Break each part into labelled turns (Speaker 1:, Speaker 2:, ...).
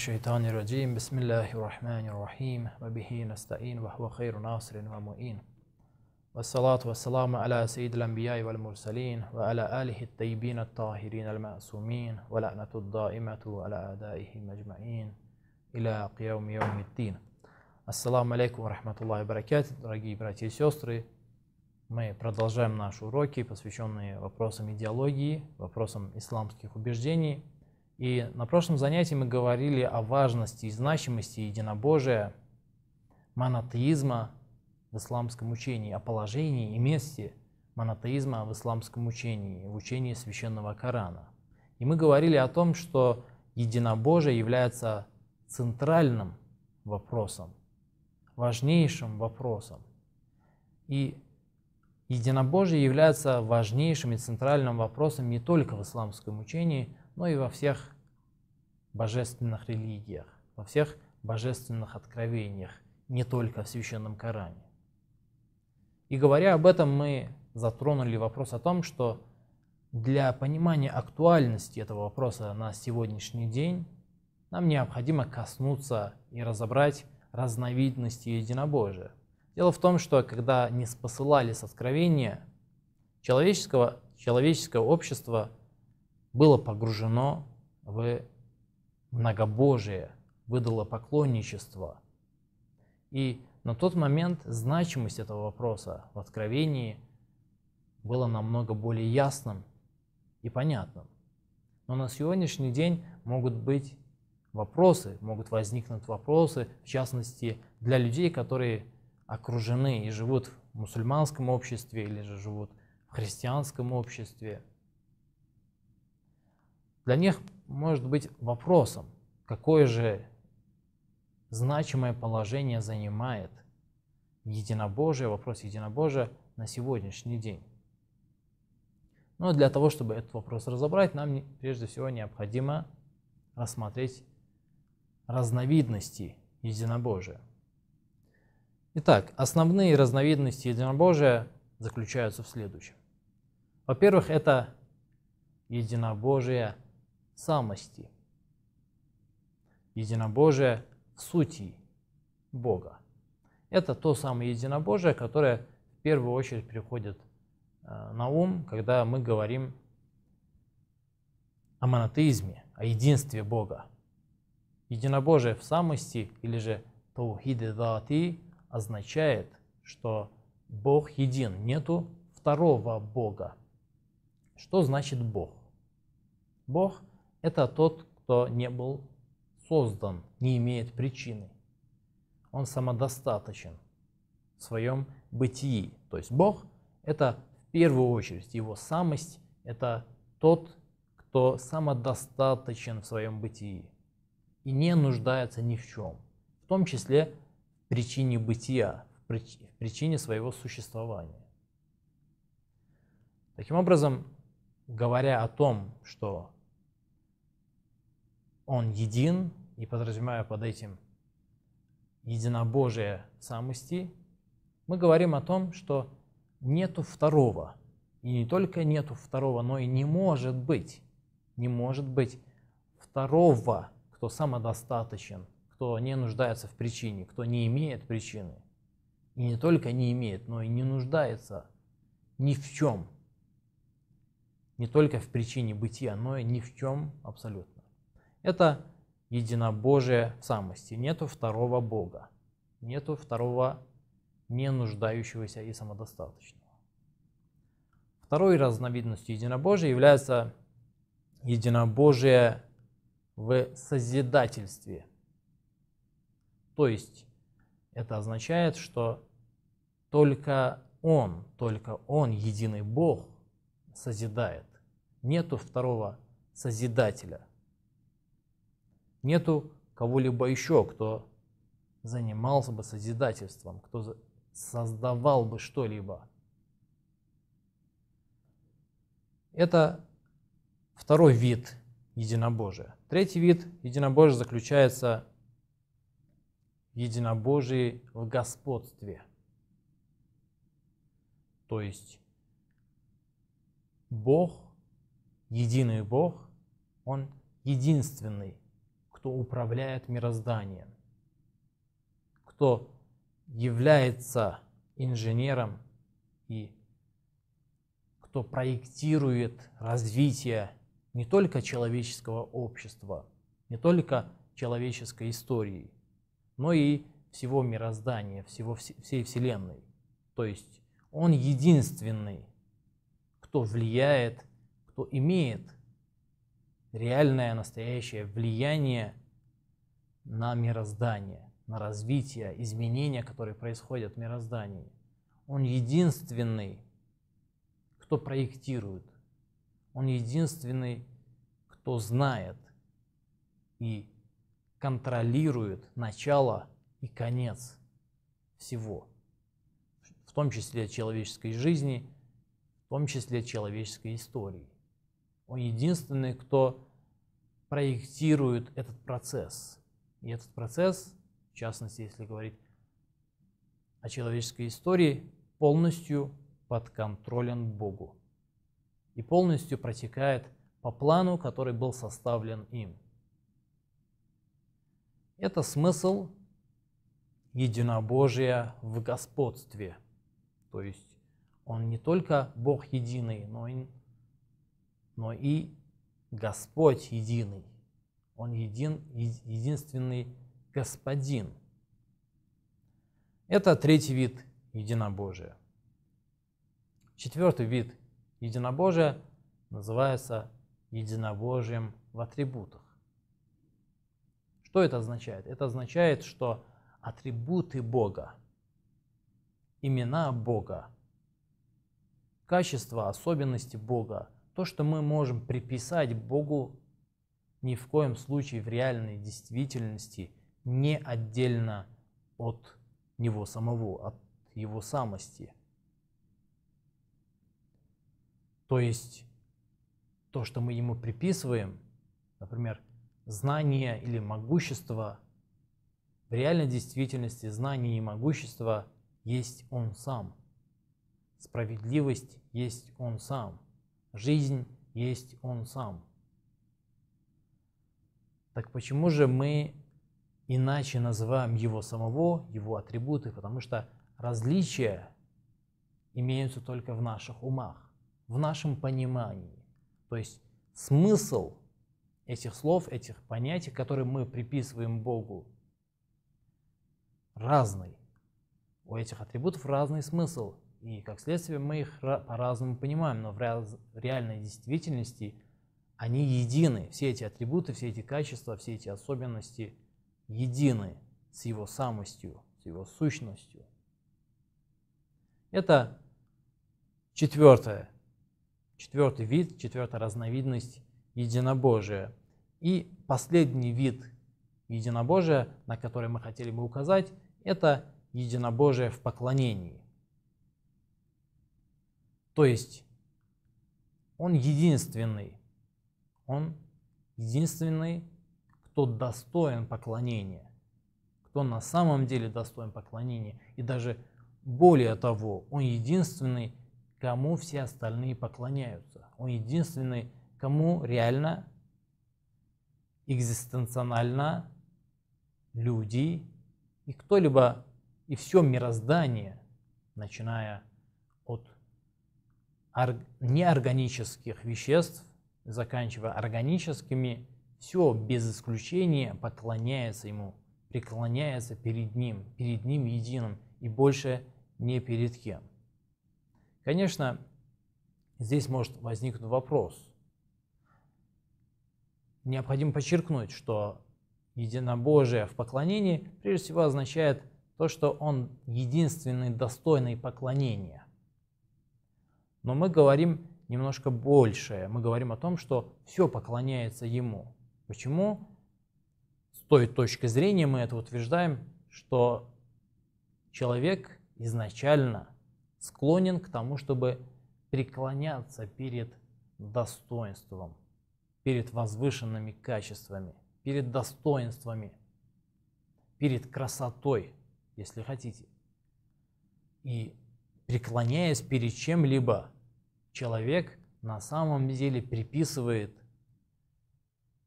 Speaker 1: الشيطان الرجيم بسم الله الرحمن الرحيم وبه نستعين وهو خير ناصر ومؤين والصلاة والسلام على سيد الأنبياء والمرسلين وعلى آله الطيبين الطاهرين المعصومين ولعنة الدائمة على أعدائه مجمعين إلى قيام يوم الدين السلام عليكم ورحمة الله وبركاته дорогие братья и сестры мы продолжаем наши уроки, посвященные вопросам идеологии, вопросам исламских убеждений – И на прошлом занятии мы говорили о важности и значимости единобожия, монотеизма в исламском учении, о положении и месте монотеизма в исламском учении, в учении священного Корана. И мы говорили о том, что единобожие является центральным вопросом, важнейшим вопросом. И единобожие является важнейшим и центральным вопросом не только в исламском учении, но ну и во всех божественных религиях, во всех божественных откровениях, не только в Священном Коране. И говоря об этом, мы затронули вопрос о том, что для понимания актуальности этого вопроса на сегодняшний день нам необходимо коснуться и разобрать разновидности единобожия. Дело в том, что когда не спосылали с откровения, человеческого, человеческое общество было погружено в многобожие, выдало поклонничество. И на тот момент значимость этого вопроса в Откровении была намного более ясным и понятным. Но на сегодняшний день могут быть вопросы, могут возникнуть вопросы, в частности, для людей, которые окружены и живут в мусульманском обществе или же живут в христианском обществе – для них может быть вопросом, какое же значимое положение занимает единобожие, вопрос единобожия на сегодняшний день. Но для того, чтобы этот вопрос разобрать, нам прежде всего необходимо рассмотреть разновидности единобожия. Итак, основные разновидности единобожия заключаются в следующем. Во-первых, это единобожие – самости. Единобожие в сути Бога. Это то самое единобожие, которое в первую очередь приходит э, на ум, когда мы говорим о монотеизме, о единстве Бога. Единобожие в самости или же таухиды даати означает, что Бог един, нету второго Бога. Что значит Бог? Бог это тот, кто не был создан, не имеет причины. Он самодостаточен в своем бытии. То есть Бог – это в первую очередь его самость, это тот, кто самодостаточен в своем бытии и не нуждается ни в чем, в том числе в причине бытия, в причине своего существования. Таким образом, говоря о том, что он един, и подразумевая под этим единобожие самости, мы говорим о том, что нету второго. И не только нету второго, но и не может быть. Не может быть второго, кто самодостаточен, кто не нуждается в причине, кто не имеет причины. И не только не имеет, но и не нуждается ни в чем. Не только в причине бытия, но и ни в чем абсолютно. Это единобожие в самости. Нету второго Бога. Нету второго не нуждающегося и самодостаточного. Второй разновидностью единобожия является единобожие в созидательстве. То есть это означает, что только Он, только Он, единый Бог, созидает. Нету второго созидателя – нету кого-либо еще, кто занимался бы созидательством, кто создавал бы что-либо. Это второй вид единобожия. Третий вид единобожия заключается в единобожии в господстве. То есть Бог, единый Бог, Он единственный кто управляет мирозданием, кто является инженером и кто проектирует развитие не только человеческого общества, не только человеческой истории, но и всего мироздания, всего, всей Вселенной. То есть он единственный, кто влияет, кто имеет реальное, настоящее влияние на мироздание, на развитие, изменения, которые происходят в мироздании. Он единственный, кто проектирует. Он единственный, кто знает и контролирует начало и конец всего, в том числе человеческой жизни, в том числе человеческой истории. Он единственный, кто проектирует этот процесс. И этот процесс, в частности, если говорить о человеческой истории, полностью подконтролен Богу и полностью протекает по плану, который был составлен им. Это смысл единобожия в господстве. То есть он не только Бог единый, но и но и Господь единый. Он един, единственный Господин. Это третий вид единобожия. Четвертый вид единобожия называется единобожием в атрибутах. Что это означает? Это означает, что атрибуты Бога, имена Бога, качества, особенности Бога – то, что мы можем приписать Богу, ни в коем случае в реальной действительности не отдельно от Него самого, от Его самости. То есть то, что мы Ему приписываем, например, знание или могущество, в реальной действительности знание и могущество есть Он сам. Справедливость есть Он сам – Жизнь есть Он сам. Так почему же мы иначе называем Его самого, Его атрибуты? Потому что различия имеются только в наших умах, в нашем понимании. То есть смысл этих слов, этих понятий, которые мы приписываем Богу, разный. У этих атрибутов разный смысл. И как следствие мы их по-разному понимаем, но в, реальной действительности они едины. Все эти атрибуты, все эти качества, все эти особенности едины с его самостью, с его сущностью. Это четвертое, четвертый вид, четвертая разновидность единобожия. И последний вид единобожия, на который мы хотели бы указать, это единобожие в поклонении. То есть он единственный, он единственный, кто достоин поклонения, кто на самом деле достоин поклонения. И даже более того, он единственный, кому все остальные поклоняются. Он единственный, кому реально, экзистенционально люди и кто-либо и все мироздание, начиная от неорганических веществ, заканчивая органическими, все без исключения поклоняется ему, преклоняется перед ним, перед ним единым и больше не перед кем. Конечно, здесь может возникнуть вопрос. Необходимо подчеркнуть, что единобожие в поклонении прежде всего означает то, что он единственный достойный поклонения – но мы говорим немножко большее. Мы говорим о том, что все поклоняется Ему. Почему? С той точки зрения мы это утверждаем, что человек изначально склонен к тому, чтобы преклоняться перед достоинством, перед возвышенными качествами, перед достоинствами, перед красотой, если хотите. И преклоняясь перед чем-либо, человек на самом деле приписывает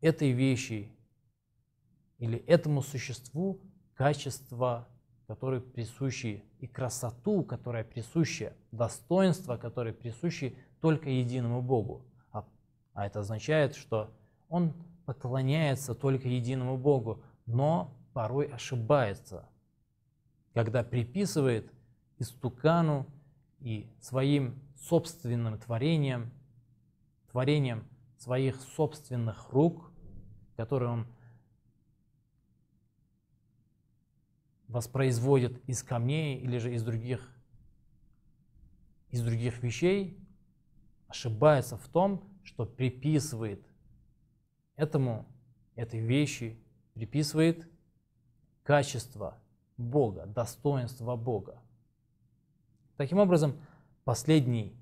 Speaker 1: этой вещи или этому существу качества, которые присущи, и красоту, которая присуща, достоинство, которое присущи только единому Богу. А, а это означает, что он поклоняется только единому Богу, но порой ошибается, когда приписывает – истукану и своим собственным творением, творением своих собственных рук, которые он воспроизводит из камней или же из других, из других вещей, ошибается в том, что приписывает этому, этой вещи, приписывает качество Бога, достоинство Бога. Таким образом, последний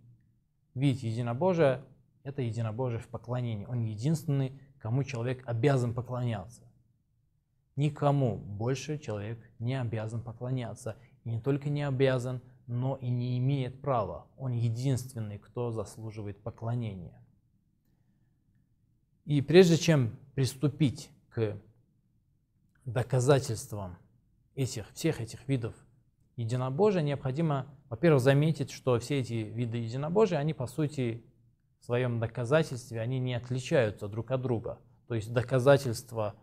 Speaker 1: вид единобожия – это единобожие в поклонении. Он единственный, кому человек обязан поклоняться. Никому больше человек не обязан поклоняться. И не только не обязан, но и не имеет права. Он единственный, кто заслуживает поклонения. И прежде чем приступить к доказательствам этих, всех этих видов единобожия, необходимо, во-первых, заметить, что все эти виды единобожия, они по сути в своем доказательстве, они не отличаются друг от друга. То есть доказательства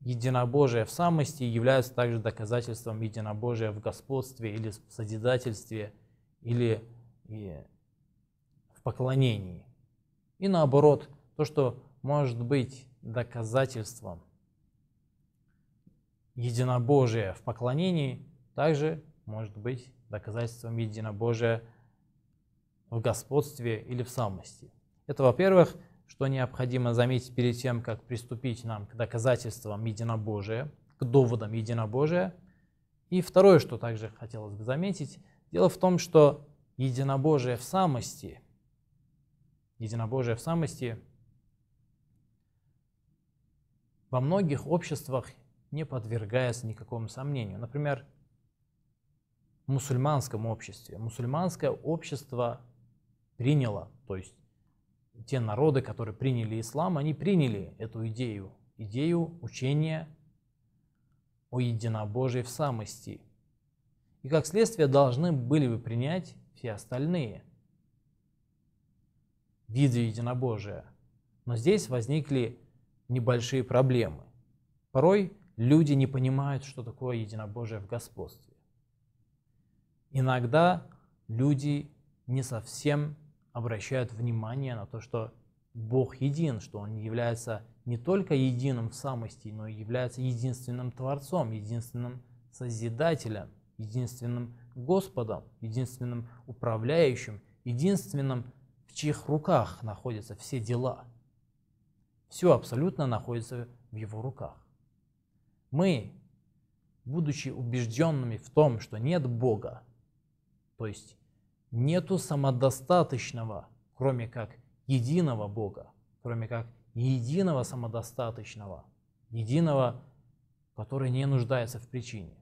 Speaker 1: единобожия в самости являются также доказательством единобожия в господстве или в созидательстве или в поклонении. И наоборот, то, что может быть доказательством единобожия в поклонении, также может быть доказательством единобожия в господстве или в самости. Это, во-первых, что необходимо заметить перед тем, как приступить нам к доказательствам единобожия, к доводам единобожия. И второе, что также хотелось бы заметить, дело в том, что единобожие в самости, единобожие в самости во многих обществах не подвергается никакому сомнению. Например, мусульманском обществе. Мусульманское общество приняло, то есть те народы, которые приняли ислам, они приняли эту идею, идею учения о единобожии в самости. И как следствие должны были бы принять все остальные виды единобожия. Но здесь возникли небольшие проблемы. Порой люди не понимают, что такое единобожие в господстве иногда люди не совсем обращают внимание на то, что Бог един, что Он является не только единым в самости, но и является единственным Творцом, единственным Созидателем, единственным Господом, единственным управляющим, единственным, в чьих руках находятся все дела. Все абсолютно находится в Его руках. Мы, будучи убежденными в том, что нет Бога, то есть нету самодостаточного, кроме как единого Бога, кроме как единого самодостаточного, единого, который не нуждается в причине.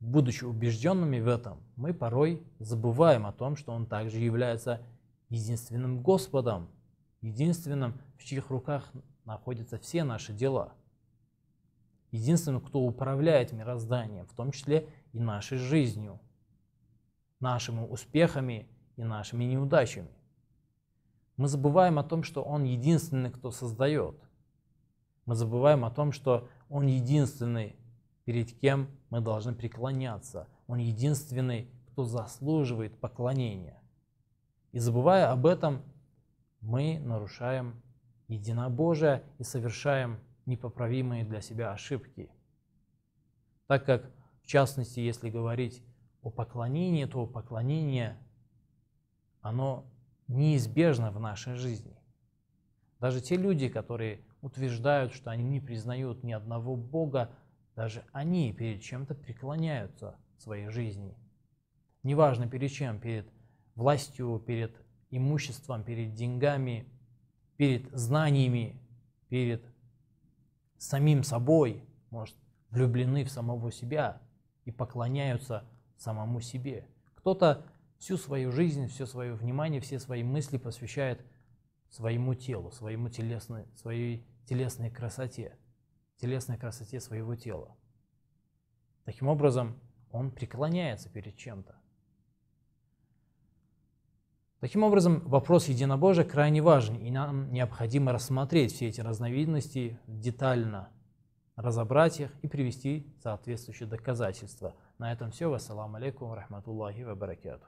Speaker 1: Будучи убежденными в этом, мы порой забываем о том, что Он также является единственным Господом, единственным, в чьих руках находятся все наши дела, единственным, кто управляет мирозданием, в том числе и нашей жизнью – нашими успехами и нашими неудачами. Мы забываем о том, что Он единственный, кто создает. Мы забываем о том, что Он единственный, перед кем мы должны преклоняться. Он единственный, кто заслуживает поклонения. И забывая об этом, мы нарушаем единобожие и совершаем непоправимые для себя ошибки. Так как, в частности, если говорить о поклонении, то поклонение, оно неизбежно в нашей жизни. Даже те люди, которые утверждают, что они не признают ни одного Бога, даже они перед чем-то преклоняются в своей жизни. Неважно перед чем, перед властью, перед имуществом, перед деньгами, перед знаниями, перед самим собой, может, влюблены в самого себя и поклоняются – самому себе. Кто-то всю свою жизнь, все свое внимание, все свои мысли посвящает своему телу, своему телесной, своей телесной красоте, телесной красоте своего тела. Таким образом, он преклоняется перед чем-то. Таким образом, вопрос единобожия крайне важен, и нам необходимо рассмотреть все эти разновидности детально, разобрать их и привести соответствующие доказательства – на этом все. Вассаламу алейкум, рахматуллахи ва баракату.